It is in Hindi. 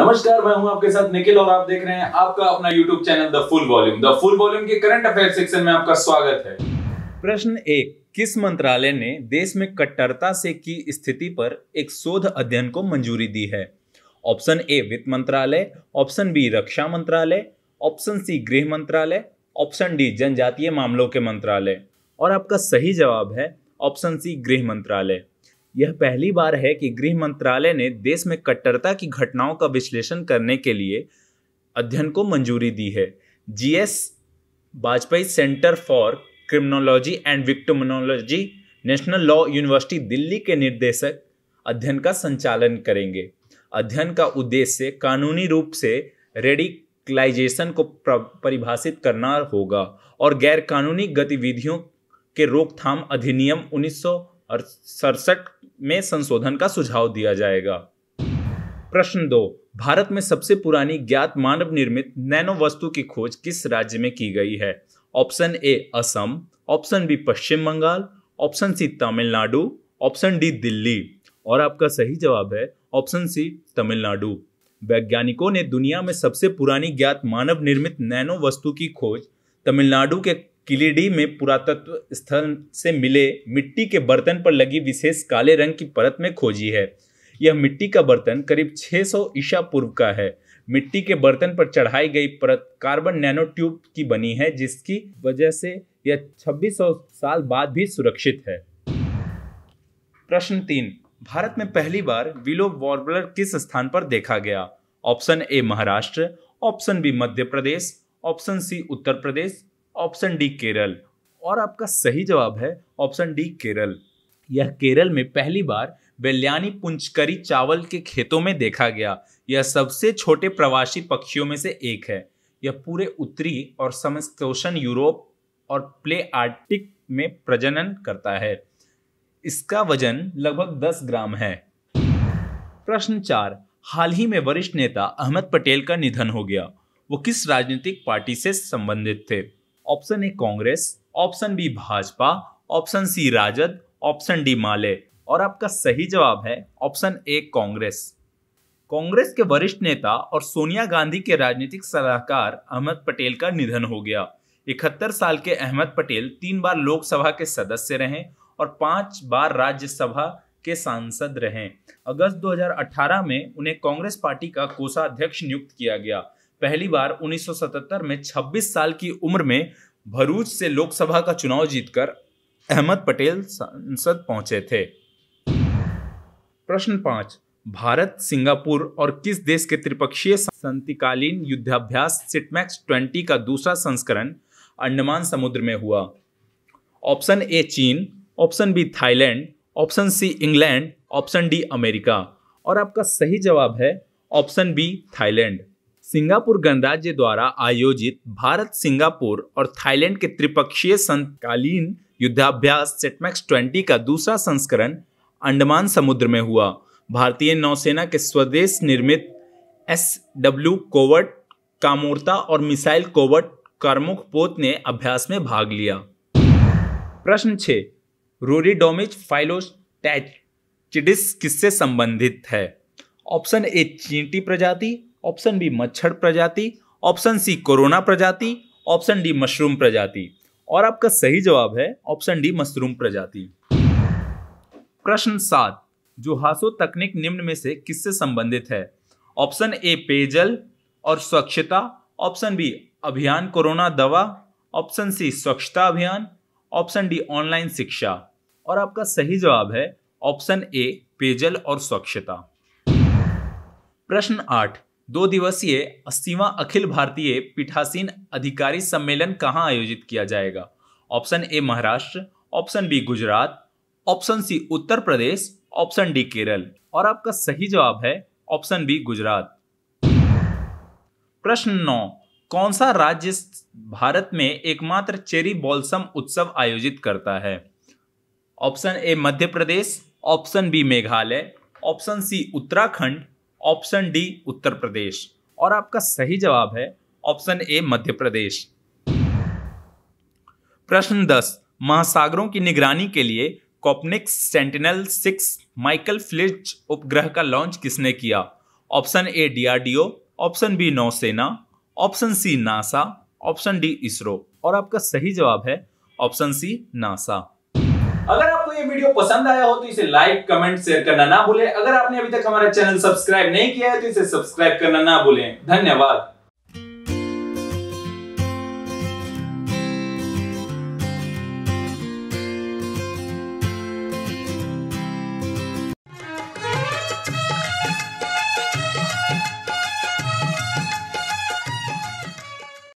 नमस्कार मैं हूं आपके साथ निखिल और आप देख रहे हैं आपका अपना YouTube channel the full volume the full volume के करंट अफेयर सेक्शन में आपका स्वागत है प्रश्न एक किस मंत्रालय ने देश में कट्टरता से की स्थिति पर एक शोध अध्ययन को मंजूरी दी है ऑप्शन ए वित्त मंत्रालय ऑप्शन बी रक्षा मंत्रालय ऑप्शन सी गृह मंत्रालय ऑप्शन डी जनजातीय मामलों के मंत्रालय और आपका सही जवाब है ऑप्शन सी गृह मंत्रालय यह पहली बार है कि गृह मंत्रालय ने देश में कट्टरता की घटनाओं का विश्लेषण करने के लिए अध्ययन को मंजूरी दी है G S Vajpayee centre for criminology and victimology national law university Delhi के निर्देशक अध्ययन का संचालन करेंगे अध्ययन का उद्देश्य कानूनी रूप से रेडिकलाइजेशन को परिभाषित करना होगा और गैर कानूनी गतिविधियों के रोकथाम अधिनियम उन्नीस और सड़सठ में संशोधन का सुझाव दिया जाएगा प्रश्न दो भारत में सबसे पुरानी ज्ञात मानव निर्मित नैनो वस्तु की खोज किस राज्य में की गई है option A Assam option B Paschim Bangal option C Tamil Nadu option D Delhi और आपका सही जवाब है ऑप्शन सी तमिलनाडु वैज्ञानिकों ने दुनिया में सबसे पुरानी ज्ञात मानव निर्मित नैनो वस्तु की खोज तमिलनाडु के किलीडी में पुरातत्व स्थल से मिले मिट्टी के बर्तन पर लगी विशेष काले रंग की परत में खोजी है यह मिट्टी का बर्तन करीब 600 ईसा पूर्व का है मिट्टी के बर्तन पर चढ़ाई गई परत कार्बन नैनो ट्यूब की बनी है जिसकी वजह से यह 2600 साल बाद भी सुरक्षित है प्रश्न तीन भारत में पहली बार विलो वॉर्बलर किस स्थान पर देखा गया option A Maharashtra option B Madhya Pradesh option C Uttar Pradesh option D Kerala और आपका सही जवाब है ऑप्शन डी केरल यह केरल में पहली बार बेल्यानी पुंचकरी चावल के खेतों में देखा गया यह सबसे छोटे प्रवासी पक्षियों में से एक है यह पूरे उत्तरी और समस्तोषण यूरोप और प्ले आर्टिक में प्रजनन करता है इसका वजन लगभग 10 ग्राम है प्रश्न चार हाल ही में वरिष्ठ नेता अहमद पटेल का निधन हो गया वो किस राजनीतिक पार्टी से संबंधित थे option A Congress option B Bhajpa option C Rajad option D Male और आपका सही जवाब है ऑप्शन ए कांग्रेस कांग्रेस के वरिष्ठ नेता और सोनिया गांधी के राजनीतिक सलाहकार अहमद पटेल का निधन हो गया इकहत्तर साल के अहमद पटेल तीन बार लोकसभा के सदस्य रहे और पांच बार राज्यसभा के सांसद रहे अगस्त 2018 में उन्हें कांग्रेस पार्टी का कोषाध्यक्ष नियुक्त किया गया पहली बार 1977 में 26 साल की उम्र में भरूच से लोकसभा का चुनाव जीतकर अहमद पटेल संसद पहुंचे थे प्रश्न पांच भारत सिंगापुर और किस देश के त्रिपक्षीय संतिकालीन युद्धाभ्यास सिटमैक्स 20 का दूसरा संस्करण अंडमान समुद्र में हुआ ऑप्शन ए चीन option B Thailand option C England option D America और आपका सही जवाब है ऑप्शन बी थाईलैंड सिंगापुर गणराज्य द्वारा आयोजित भारत सिंगापुर और थाईलैंड के त्रिपक्षीय संतकालीन युद्धाभ्यास सेटमैक्स 20 का दूसरा संस्करण अंडमान समुद्र में हुआ भारतीय नौसेना के स्वदेश निर्मित एस डब्ल्यू कोवर्ट कामोर्ता और मिसाइल कोवर्ट कारमुख पोत ने अभ्यास में भाग लिया प्रश्न छे रोरिडोमिच फाइलोस्टैचिडिस किससे संबंधित है ऑप्शन ए चींटी प्रजाति ऑप्शन बी मच्छर प्रजाति ऑप्शन सी कोरोना प्रजाति ऑप्शन डी मशरूम प्रजाति और आपका सही जवाब है ऑप्शन डी मशरूम प्रजाति प्रश्न सात जो हासो तकनीक निम्न में से किससे संबंधित है ऑप्शन ए पेयजल और स्वच्छता ऑप्शन बी अभियान कोरोना दवा ऑप्शन सी स्वच्छता अभियान ऑप्शन डी ऑनलाइन शिक्षा और आपका सही जवाब है ऑप्शन ए पेयजल और स्वच्छता प्रश्न आठ दो दिवसीय अस्सीवा अखिल भारतीय पीठासीन अधिकारी सम्मेलन कहाँ आयोजित किया जाएगा option A Maharashtra option B Gujarat option C Uttar Pradesh option D Kerala और आपका सही जवाब है ऑप्शन बी गुजरात प्रश्न नौ कौन सा राज्य भारत में एकमात्र चेरी बॉल्सम उत्सव आयोजित करता है option A Madhya Pradesh option B Meghalaya option C Uttarakhand option D Uttar Pradesh और आपका सही जवाब है ऑप्शन ए मध्य प्रदेश प्रश्न दस महासागरों की निगरानी के लिए Copernicus Sentinel six Michael Freilich उपग्रह का लॉन्च किसने किया option A DRDO option B नौसेना option C NASA option D ISRO और आपका सही जवाब है ऑप्शन सी नासा आपको ये वीडियो पसंद आया हो तो इसे लाइक कमेंट शेयर करना ना भूले अगर आपने अभी तक हमारा चैनल सब्सक्राइब नहीं किया है तो इसे सब्सक्राइब करना ना भूलें धन्यवाद